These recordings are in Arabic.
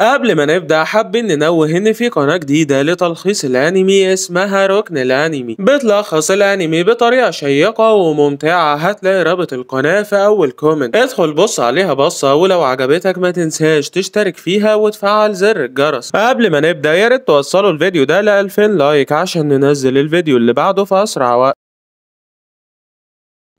قبل ما نبدأ حابين ننوه إن في قناة جديدة لتلخيص الأنمي اسمها ركن الأنمي بتلخص الأنمي بطريقة شيقة وممتعة هتلاقي رابط القناة في أول كومنت ادخل بص عليها بصة ولو عجبتك ما تنساش تشترك فيها وتفعل زر الجرس قبل ما نبدأ ياريت توصلوا الفيديو ده ل 2000 لايك عشان ننزل الفيديو اللي بعده في أسرع وقت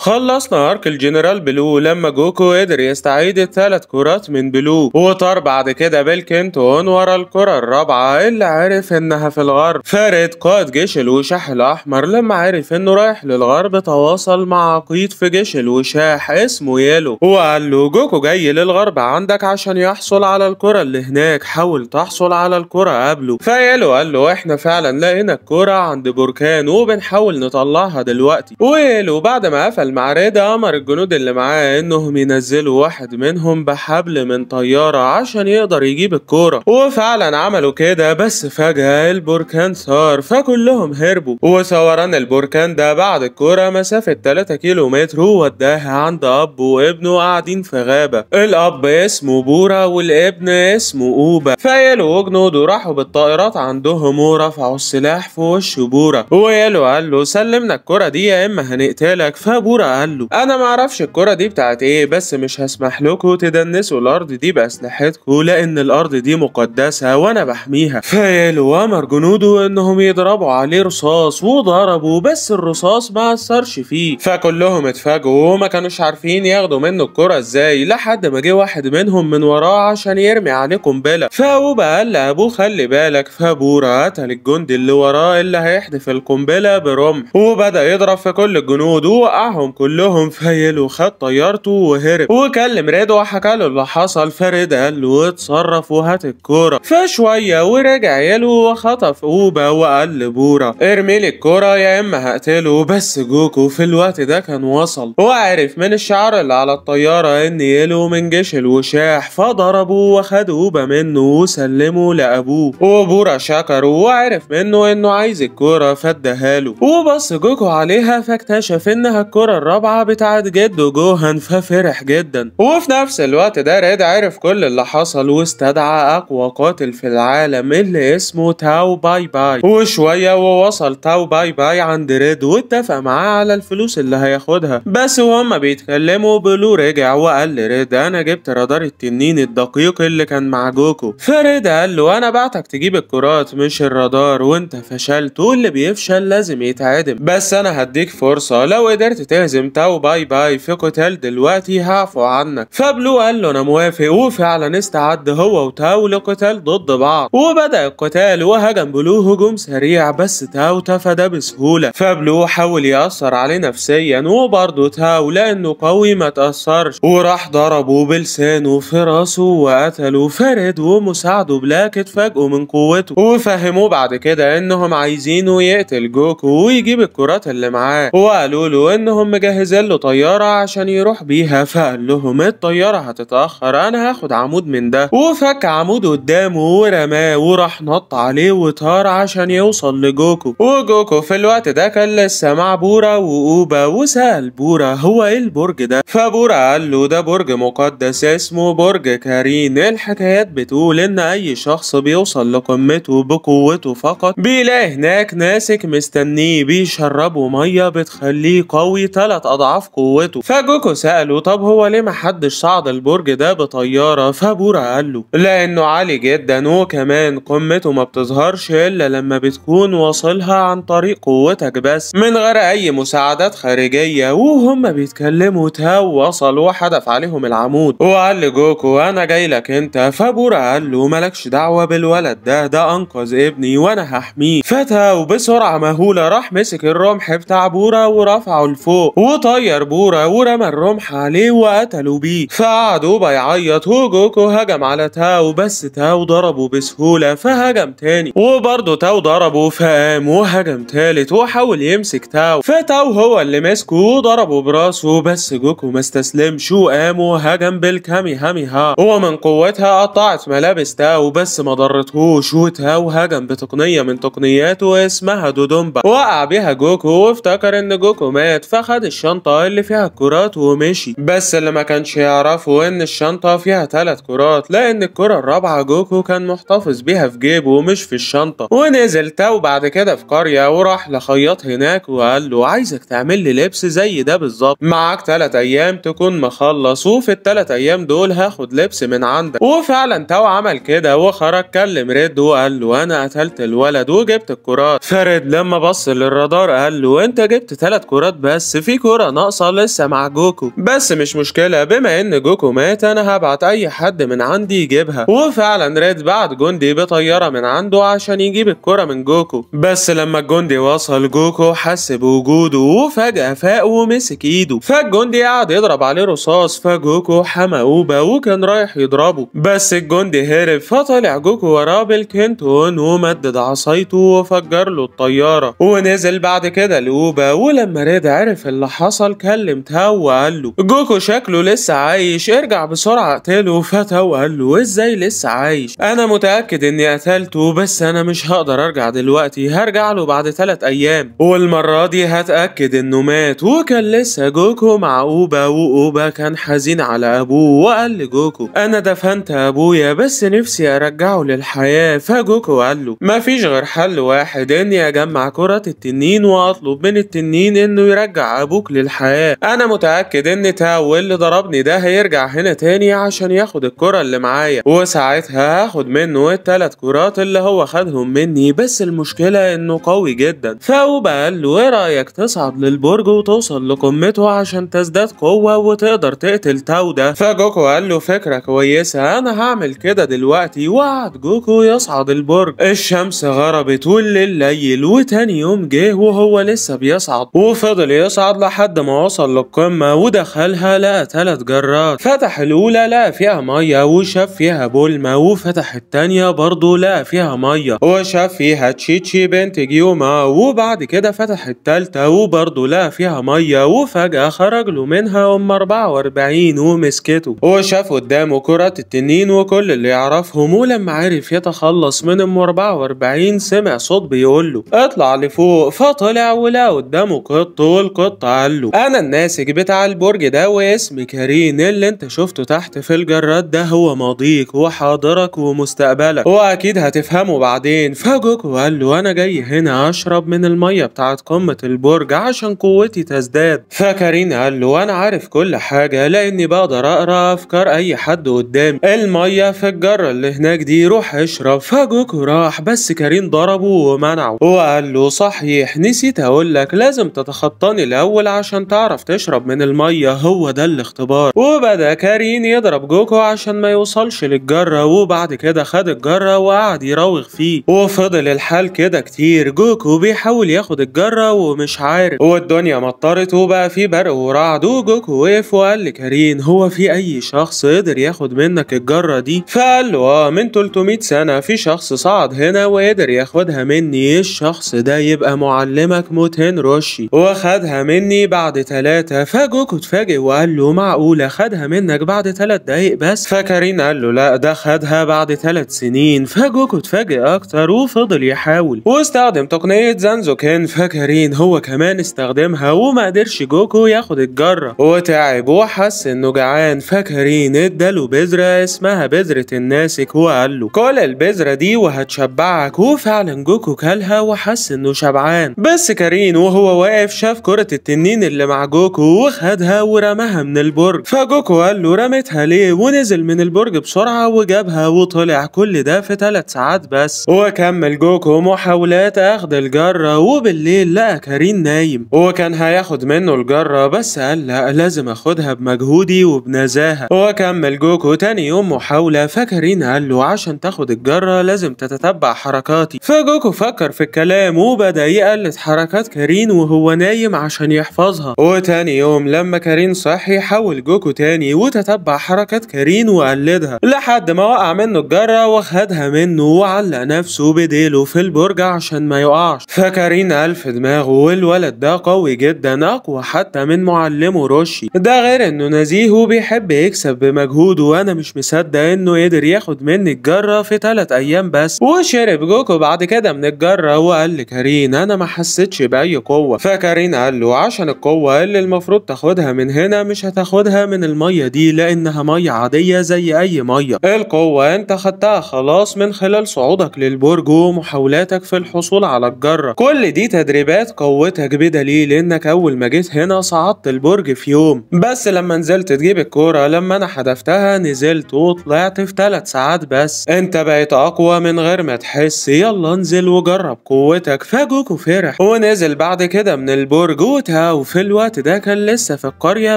خلصنا ارك الجنرال بلو لما جوكو قدر يستعيد الثلاث كرات من بلو وطار بعد كده بالكنتون ورا الكرة الرابعة اللي عرف انها في الغرب فارد قائد جيش الوشاح الاحمر لما عرف انه رايح للغرب تواصل مع عقيد في جيش الوشاح اسمه يالو وقال له جوكو جاي للغرب عندك عشان يحصل على الكرة اللي هناك حاول تحصل على الكرة قبله فيالو قال له احنا فعلا لقينا الكرة عند بركان وبنحاول نطلعها دلوقتي ويالو بعد ما قفل المعركة قمر الجنود اللي معاه إنهم ينزلوا واحد منهم بحبل من طيارة عشان يقدر يجيب الكورة وفعلا عملوا كده بس فجأة البركان صار فكلهم هربوا وصوران البركان ده بعد الكورة مسافة 3 كيلو متر ووداها عند أب وابنه قاعدين في غابة الأب اسمه بورا والابن اسمه أوبا فيلو وجنوده راحوا بالطائرات عندهم ورفعوا السلاح في وش بورا ويلو قال له سلمنا الكورة دي يا إما هنقتلك فبورا الكورة قال له أنا معرفش الكورة دي بتاعت إيه بس مش هسمح لكم تدنسوا الأرض دي بأسلحتكم لأن الأرض دي مقدسة وأنا بحميها فقالوا أمر جنوده إنهم يضربوا عليه رصاص وضربوا بس الرصاص ما أثرش فيه فكلهم اتفاجئوا وما كانوش عارفين ياخدوا منه الكورة إزاي لحد ما جه واحد منهم من وراه عشان يرمي عليه قنبلة فأوبا قال لأبوه خلي بالك فبورا قتل الجندي اللي وراه اللي هيحدف القنبلة برمح وبدأ يضرب في كل الجنود ووقعهم لقاهم كلهم فايل وخد طيارته وهرب وكلم ريد وحكى له اللي حصل فريد قال له اتصرف وهات الكوره فشويه ورجع يلو وخطف اوبا وقال لبوره ارمي لي الكوره يا اما هقتله بس جوكو في الوقت ده كان وصل وعرف من الشعار اللي على الطياره ان يلو من جيش الوشاح فضربه وخد اوبا منه وسلمه لابوه وبوره شكره وعرف منه انه عايز الكوره فاداها له وبص جوكو عليها فاكتشف انها الكوره الصورة الرابعة بتاعت جده جوهان ففرح جدا وفي نفس الوقت ده ريد عرف كل اللي حصل واستدعى أقوى قاتل في العالم اللي اسمه تاو باي باي وشوية ووصل تاو باي باي عند ريد واتفق معاه على الفلوس اللي هياخدها بس وهما بيتكلموا بلو رجع وقال لريد أنا جبت رادار التنين الدقيق اللي كان مع جوكو فريد قال له أنا بعتك تجيب الكرات مش الرادار وانت فشلت واللي بيفشل لازم يتعدم بس أنا هديك فرصة لو قدرت لازم تو باي باي في قتال دلوقتي هعفو عنك فبلو قال له انا موافق وفعلا استعد هو وتاو لقتال ضد بعض وبدا القتال وهجم بلو هجوم سريع بس تاو تفادى بسهوله فبلو حاول ياثر عليه نفسيا وبرضه تاو لانه قوي ما تاثرش وراح ضربه بلسانه في راسه وقتله فرد ومساعده بلاك اتفاجئوا من قوته وفهموه بعد كده انهم عايزينه يقتل جوكو ويجيب الكرات اللي معاه وقالوا له انهم كلهم مجهزين له طيارة عشان يروح بيها فقال لهم الطيارة هتتأخر أنا هاخد عمود من ده وفك عمود قدامه ورماه وراح نط عليه وطار عشان يوصل لجوكو وجوكو في الوقت ده كان لسه مع بورا وأوبا وسأل بورا هو إيه البرج ده فبورا قال له ده برج مقدس اسمه برج كارين الحكايات بتقول إن أي شخص بيوصل لقمته بقوته فقط بيلاقي هناك ناسك مستنيه بيشربه مية بتخليه قوي ثلاث أضعاف قوته فجوكو سأله طب هو ليه محدش صعد البرج ده بطيارة فبورا قال له لأنه عالي جدا وكمان قمته ما بتظهرش إلا لما بتكون واصلها عن طريق قوتك بس من غير أي مساعدات خارجية وهم بيتكلموا تاو وصل وحدف عليهم العمود وقال لجوكو أنا جاي لك أنت فبورا قال له مالكش دعوة بالولد ده ده أنقذ ابني وأنا هحميه فتاو بسرعة مهولة راح مسك الرمح بتاع بورا ورفعه لفوق وطير بورا ورمى الرمح عليه وقتلوا بيه فقعدوا بيعيط وجوكو هجم على تاو بس تاو ضربه بسهولة فهجم تاني وبرضه تاو ضربه فقام وهجم تالت وحاول يمسك تاو فتاو هو اللي مسكه وضربه براسه بس جوكو ما استسلمش وقام وهجم بالكامي هامي ها ومن قوتها قطعت ملابس تاو بس ما ضرتهوش وتاو هجم بتقنية من تقنياته اسمها دودومبا وقع بيها جوكو وافتكر ان جوكو مات فخد خد الشنطة اللي فيها الكرات ومشي بس اللي ما كانش يعرفه ان الشنطة فيها تلات كرات لان الكرة الرابعة جوكو كان محتفظ بيها في جيبه ومش في الشنطة ونزل تاو بعد كده في قرية وراح لخياط هناك وقال له عايزك تعمل لي لبس زي ده بالظبط معاك تلات ايام تكون مخلص وفي التلات ايام دول هاخد لبس من عندك وفعلا تاو عمل كده وخرج كلم ريد وقال له انا قتلت الولد وجبت الكرات فريد لما بص للرادار قال له انت جبت تلات كرات بس في في كرة ناقصة لسه مع جوكو بس مش مشكلة بما ان جوكو مات انا هبعت اي حد من عندي يجيبها وفعلا ريد بعت جندي بطيارة من عنده عشان يجيب الكرة من جوكو بس لما الجندي وصل جوكو حس بوجوده وفجأة فاق ومسك ايده فالجندي قعد يضرب عليه رصاص فجوكو حمى اوبا وكان رايح يضربه بس الجندي هرب فطلع جوكو وراه بالكنتون ومدد عصايته وفجر له الطيارة ونزل بعد كده لأوبا ولما ريد عرف اللي اللي حصل كلم تاو وقال له جوكو شكله لسه عايش ارجع بسرعة اقتله فتاو قال له ازاي لسه عايش انا متأكد اني قتلته بس انا مش هقدر ارجع دلوقتي هرجع له بعد تلات ايام والمرة دي هتأكد انه مات وكان لسه جوكو مع اوبا واوبا كان حزين على ابوه وقال لجوكو انا دفنت ابويا بس نفسي ارجعه للحياة فجوكو قال له مفيش غير حل واحد اني اجمع كرة التنين واطلب من التنين انه يرجع ابوه أبوك للحياة أنا متأكد إن تاو اللي ضربني ده هيرجع هنا تاني عشان ياخد الكرة اللي معايا وساعتها هاخد منه التلات كرات اللي هو خدهم مني بس المشكلة إنه قوي جدا ثوب قال له إيه رأيك تصعد للبرج وتوصل لقمته عشان تزداد قوة وتقدر تقتل تاو ده فجوكو قال له فكرة كويسة أنا هعمل كده دلوقتي وقعد جوكو يصعد البرج الشمس غربت والليل ليل وتاني يوم جه وهو لسه بيصعد وفضل يصعد صعد لحد ما وصل للقمة ودخلها لقى تلات جرات فتح الأولى لقى فيها مية وشاف فيها بولما وفتح التانية برضه لقى فيها مية وشاف فيها تشيتشي بنت جيوما وبعد كده فتح التالتة وبرضه لقى فيها مية وفجأة خرج له منها أم 44 ومسكته وشاف قدامه كرة التنين وكل اللي يعرفهم ولما عرف يتخلص من أم 44 سمع صوت بيقول له اطلع لفوق فطلع ولقى قدامه قط والقط تعلق انا الناسج بتاع البرج ده واسم كارين اللي انت شفته تحت في الجراد ده هو ماضيك وحاضرك ومستقبلك واكيد هتفهمه بعدين فجوك وقال له انا جاي هنا اشرب من الميه بتاعت قمه البرج عشان قوتي تزداد فكارين قال له انا عارف كل حاجه لاني بقدر اقرا افكار اي حد قدامي الميه في الجره اللي هناك دي روح اشرب فجوك راح بس كارين ضربه ومنعه وقال له صحيح نسيت اقول لك لازم تتخطاني الاول الأول عشان تعرف تشرب من المية هو ده الاختبار وبدأ كارين يضرب جوكو عشان ما يوصلش للجرة وبعد كده خد الجرة وقعد يراوغ فيه وفضل الحال كده كتير جوكو بيحاول ياخد الجرة ومش عارف والدنيا مطرت وبقى في برق ورعد وجوكو وقف وقال لكارين هو في أي شخص قدر ياخد منك الجرة دي فقال له اه من 300 سنة في شخص صعد هنا وقدر ياخدها مني الشخص ده يبقى معلمك موتين روشي وخدها من مني بعد ثلاثة فجوكو اتفاجئ وقال له معقولة خدها منك بعد ثلاث دقايق بس فكريم قال له لا ده خدها بعد ثلاث سنين فجوكو اتفاجئ أكتر وفضل يحاول واستخدم تقنية كان فكارين هو كمان استخدمها وما قدرش جوكو ياخد الجرة وتعب وحس انه جعان فكارين اداله بذرة اسمها بذرة الناسك وقال له كل البذرة دي وهتشبعك وفعلا جوكو كلها وحس انه شبعان بس كارين وهو واقف شاف كرة التنين اللي مع جوكو وخدها ورماها من البرج فجوكو قال له رميتها ليه ونزل من البرج بسرعة وجابها وطلع كل ده في ثلاث ساعات بس وكمل جوكو محاولات اخد الجرة وبالليل لقى كارين نايم وكان هياخد منه الجرة بس قال لا لازم اخدها بمجهودي وبنزاهة وكمل جوكو تاني يوم محاولة فكارين قال له عشان تاخد الجرة لازم تتتبع حركاتي فجوكو فكر في الكلام وبدأ يقلد حركات كارين وهو نايم عشان يحفظها وتاني يوم لما كارين صحي حول جوكو تاني وتتبع حركة كارين وقلدها لحد ما وقع منه الجرة وخدها منه وعلق نفسه بديله في البرج عشان ما يقعش فكارين قال في دماغه والولد ده قوي جدا أقوى حتى من معلمه روشي ده غير إنه نزيه وبيحب يكسب بمجهوده وأنا مش مصدق إنه قدر ياخد مني الجرة في تلات أيام بس وشرب جوكو بعد كده من الجرة وقال لكارين أنا ما حسيتش بأي قوة فكارين قال له عشان القوة اللي المفروض تاخدها من هنا مش هتاخدها من المية دي لانها مية عادية زي اي مية القوة انت خدتها خلاص من خلال صعودك للبرج ومحاولاتك في الحصول على الجرة كل دي تدريبات قوتك بدليل انك اول ما جيت هنا صعدت البرج في يوم بس لما نزلت تجيب الكورة لما انا حدفتها نزلت وطلعت في ثلاث ساعات بس انت بقيت اقوى من غير ما تحس يلا انزل وجرب قوتك فاجوك فرح ونزل بعد كده من البرج وتهدى وفلوة وفي الوقت ده كان لسه في القرية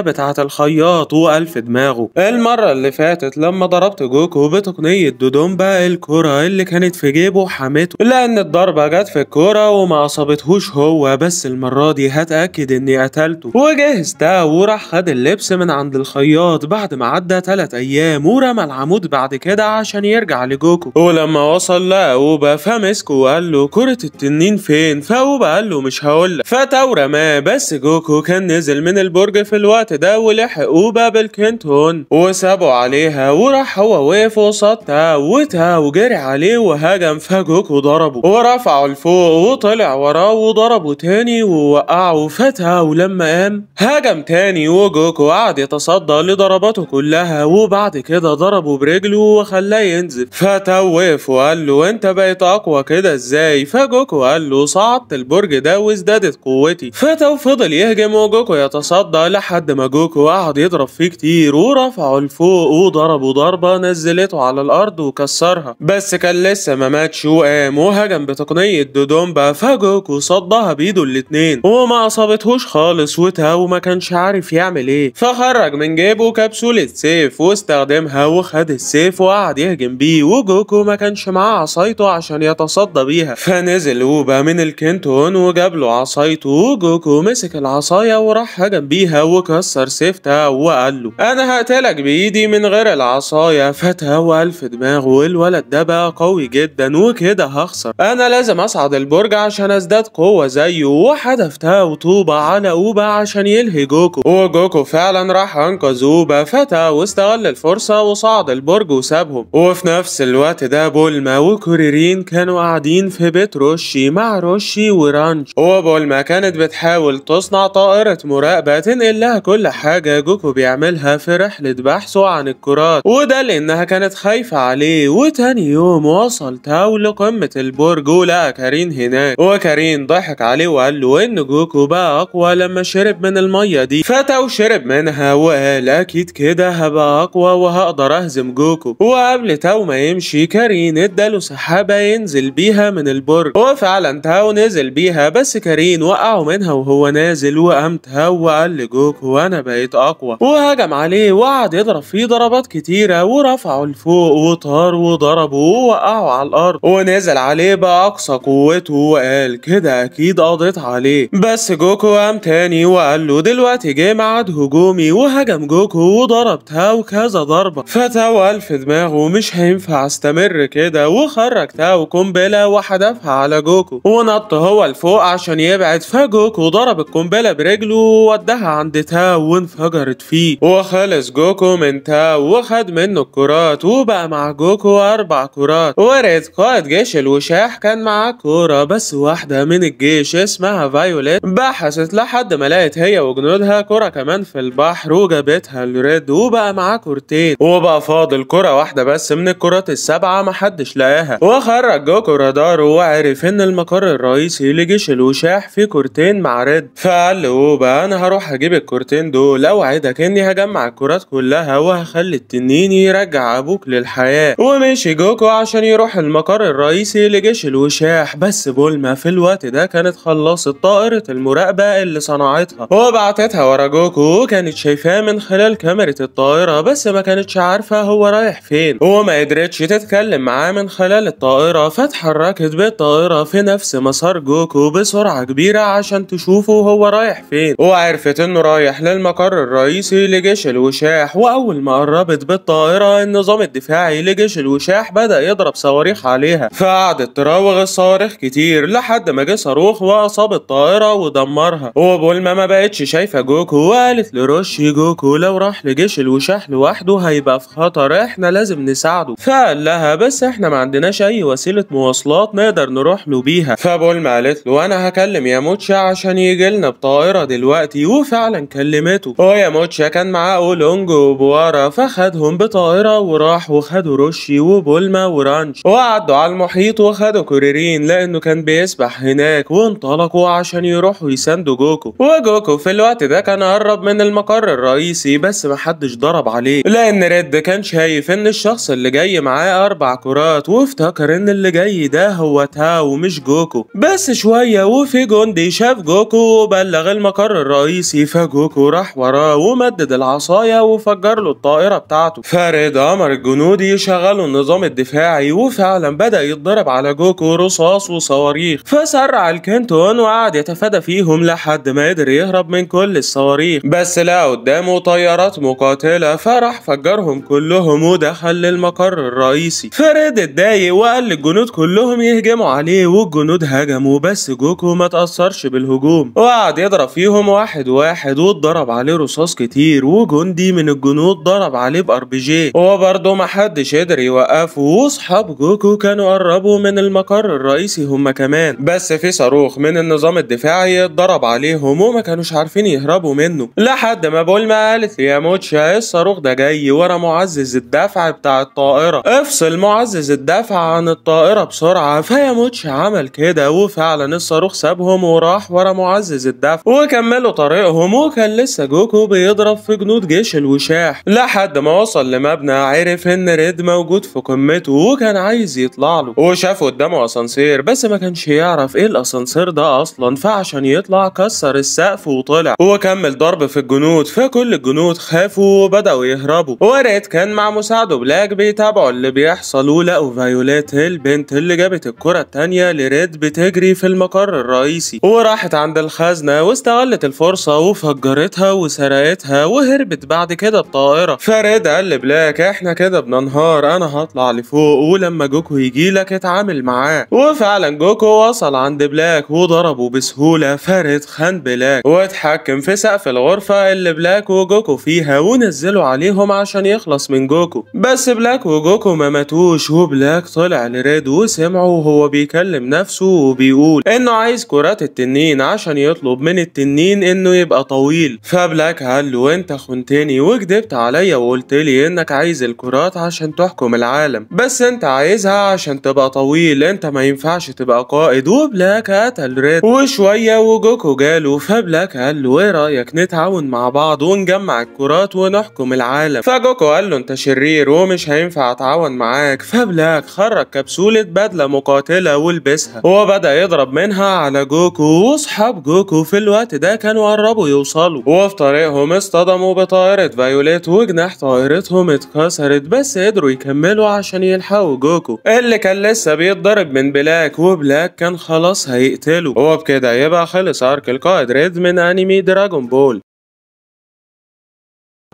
بتاعة الخياط وألف دماغه المرة اللي فاتت لما ضربت جوكو بتقنية دودومبا الكرة اللي كانت في جيبه حمته لأن الضربة جت في الكرة وما أصابتهوش هو بس المرة دي هتأكد إني قتلته وجهز ده وراح خد اللبس من عند الخياط بعد ما عدى تلات أيام ورمى العمود بعد كده عشان يرجع لجوكو ولما وصل لأوبا فمسكه وقال له كرة التنين فين فأوبا قال له مش هقولك فتورة ما بس بس جوكو كان نزل من البرج في الوقت ده ولحقوه باب الكنتون وسابوا عليها وراح هو وقف قصاد تاو وتا وجري عليه وهجم فجوكو ضربه ورفعه لفوق وطلع وراه وضربه تاني ووقعه فتا ولما قام هجم تاني وجوكو قعد يتصدى لضرباته كلها وبعد كده ضربه برجله وخلاه ينزل فتا وقف وقال له انت بقيت اقوى كده ازاي فجوكو قال له صعدت البرج ده وازدادت قوتي فتا وفضل فضل يهجم وجوكو يتصدى لحد ما جوكو قعد يضرب فيه كتير ورفعه لفوق وضربه ضربة نزلته على الأرض وكسرها بس كان لسه ما ماتش وقام وهجم بتقنية دودومبا فجوكو صدها بإيده الاتنين وما أصابتهوش خالص وتاو وما كانش عارف يعمل إيه فخرج من جيبه كبسولة سيف واستخدمها وخد السيف وقعد يهجم بيه وجوكو ما كانش معاه عصايته عشان يتصدى بيها فنزل وبا من الكنتون وجاب له عصايته وجوكو مس مسك العصاية وراح هجم بيها وكسر سيفتها وقال له أنا هقتلك بإيدي من غير العصاية فتها في دماغه والولد ده بقى قوي جدا وكده هخسر أنا لازم أصعد البرج عشان أزداد قوة زيه وحدفتها وطوبة على أوبا عشان يلهي جوكو وجوكو فعلا راح أنقذ أوبا فتا واستغل الفرصة وصعد البرج وسابهم وفي نفس الوقت ده بولما وكوريرين كانوا قاعدين في بيت روشي مع روشي ورانج وبولما كانت بتحاول تصنع طائرة مراقبة تنقل لها كل حاجة جوكو بيعملها في رحلة بحثه عن الكرات وده لأنها كانت خايفة عليه وتاني يوم وصل تاو لقمة البرج ولقى كارين هناك وكارين ضحك عليه وقال له إن جوكو بقى أقوى لما شرب من المية دي فتاو شرب منها وقال أكيد كده هبقى أقوى وهقدر أهزم جوكو وقبل تاو ما يمشي كارين اداله سحابة ينزل بيها من البرج وفعلا تاو نزل بيها بس كارين وقعه منها وهو نازل نازل وقام وقال لجوكو وانا بقيت اقوى وهجم عليه وقعد يضرب فيه ضربات كتيره ورفعه لفوق وطار وضربه ووقعه على الارض ونزل عليه باقصى قوته وقال كده اكيد قضيت عليه بس جوكو قام تاني وقال له دلوقتي جه معاد هجومي وهجم جوكو وضرب تاو كذا ضربه فتاو قال في دماغه مش هينفع استمر كده وخرج تاو قنبله وحدفها على جوكو ونط هو لفوق عشان يبعد فجوكو ضرب قنبله برجله ودها عند تاو وانفجرت فيه وخلص جوكو من تاو وخد منه الكرات وبقى مع جوكو اربع كرات ورد قائد جيش الوشاح كان معاه كوره بس واحده من الجيش اسمها فايوليت بحثت لحد ما لقت هي وجنودها كوره كمان في البحر وجابتها لريد وبقى معاه كورتين وبقى فاضل كوره واحده بس من الكرات السبعه محدش لقاها وخرج جوكو راداره وعرف ان المقر الرئيسي لجيش الوشاح فيه كورتين مع ريد فعلوبة انا هروح اجيب الكورتين دول اوعدك اني هجمع الكرات كلها وهخلي التنين يرجع ابوك للحياة ومشي جوكو عشان يروح المقر الرئيسي لجيش الوشاح بس بولما في الوقت ده كانت خلصت طائرة المراقبة اللي صنعتها وبعتتها ورا جوكو وكانت شايفاه من خلال كاميرا الطائرة بس ما كانتش عارفة هو رايح فين وما قدرتش تتكلم معاه من خلال الطائرة فاتحركت بالطائرة في نفس مسار جوكو بسرعة كبيرة عشان تشوفه هو هو رايح فين وعرفت انه رايح للمقر الرئيسي لجيش الوشاح واول ما قربت بالطائره النظام الدفاعي لجيش الوشاح بدا يضرب صواريخ عليها فقعدت تراوغ الصواريخ كتير لحد ما جه صاروخ واصاب الطائره ودمرها وبولما ما بقتش شايفه جوكو وقالت لروشي جوكو لو راح لجيش الوشاح لوحده هيبقى في خطر احنا لازم نساعده فقال لها بس احنا ما عندناش اي وسيله مواصلات نقدر نروح له بيها فبولما قالت له انا هكلم ياموتشا عشان يجي نزلنا بطائرة دلوقتي وفعلا كلمته هو يا موتشا كان معاه اولونج وبوارا فخدهم بطائرة وراح وخدوا روشي وبولما ورانش وقعدوا على المحيط وخدوا كوريرين لانه كان بيسبح هناك وانطلقوا عشان يروحوا يساندوا جوكو وجوكو في الوقت ده كان قرب من المقر الرئيسي بس محدش ضرب عليه لان ريد كان شايف ان الشخص اللي جاي معاه اربع كرات وافتكر ان اللي جاي ده هو تاو مش جوكو بس شوية وفي جندي شاف جوكو وبلغ المقر الرئيسي فجوكو راح وراه ومدد العصاية وفجر له الطائرة بتاعته فرد أمر الجنودي شغلوا النظام الدفاعي وفعلا بدأ يتضرب على جوكو رصاص وصواريخ فسرع الكنتون وقعد يتفادى فيهم لحد ما قدر يهرب من كل الصواريخ بس لقى قدامه طيارات مقاتلة فراح فجرهم كلهم ودخل للمقر الرئيسي فرد اتضايق وقال للجنود كلهم يهجموا عليه والجنود هجموا بس جوكو ما تأثرش بالهجوم بعض يضرب فيهم واحد واحد واتضرب عليه رصاص كتير وجندي من الجنود ضرب عليه باربيجيه وبرضه محدش قدر يوقفه واصحاب جوكو كانوا قربوا من المقر الرئيسي هما كمان بس في صاروخ من النظام الدفاعي اتضرب عليهم وما كانوش عارفين يهربوا منه لحد ما بولما قالت يا موتشا الصاروخ ده جاي ورا معزز الدفع بتاع الطائرة افصل معزز الدفع عن الطائرة بسرعة فيا موتشا عمل كده وفعلا الصاروخ سابهم وراح ورا معزز مركز الدفع وكملوا طريقهم وكان لسه جوكو بيضرب في جنود جيش الوشاح لحد ما وصل لمبنى عرف ان ريد موجود في قمته وكان عايز يطلع له وشاف قدامه اسانسير بس ما كانش يعرف ايه الاسانسير ده اصلا فعشان يطلع كسر السقف وطلع وكمل ضرب في الجنود فكل الجنود خافوا وبداوا يهربوا وريد كان مع مساعده بلاك بيتابعوا اللي بيحصل ولقوا فايوليت البنت اللي جابت الكرة الثانيه لريد بتجري في المقر الرئيسي وراحت عند الخادم الخزنة واستغلت الفرصة وفجرتها وسرقتها وهربت بعد كده بطائرة فريد قال لبلاك احنا كده بننهار انا هطلع لفوق ولما جوكو يجيلك اتعامل معاه وفعلا جوكو وصل عند بلاك وضربه بسهولة فريد خان بلاك واتحكم في سقف الغرفة اللي بلاك وجوكو فيها ونزلوا عليهم عشان يخلص من جوكو بس بلاك وجوكو ما ماتوش وبلاك طلع لريد وسمعه وهو بيكلم نفسه وبيقول انه عايز كرات التنين عشان يطلع بيطلب من التنين انه يبقى طويل فبلاك قال له انت خنتني وكدبت عليا وقلت لي انك عايز الكرات عشان تحكم العالم بس انت عايزها عشان تبقى طويل انت ما ينفعش تبقى قائد وبلاك قتل ريد وشوية وجوكو جاله فبلاك قال له ايه رايك نتعاون مع بعض ونجمع الكرات ونحكم العالم فجوكو قال له انت شرير ومش هينفع اتعاون معاك فبلاك خرج كبسولة بدلة مقاتلة ولبسها وبدأ يضرب منها على جوكو واصحاب جوكو وفي الوقت ده كانوا قربوا يوصلوا وفي طريقهم اصطدموا بطائرة فيوليت وجناح طائرتهم اتكسرت بس قدروا يكملوا عشان يلحقوا جوكو اللي كان لسه بيتضرب من بلاك وبلاك كان خلاص هيقتله وبكده يبقى خلص ارك القائد ريد من انمي دراجون بول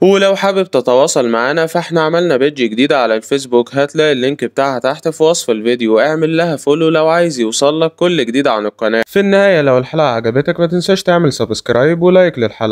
ولو حابب تتواصل معانا فاحنا عملنا بيدج جديدة على الفيسبوك هتلاقي اللينك بتاعها تحت في وصف الفيديو اعمل لها فولو لو عايز يوصلك كل جديد عن القناة في النهاية لو الحلقة عجبتك ما تنساش تعمل سبسكرايب ولايك للحلقة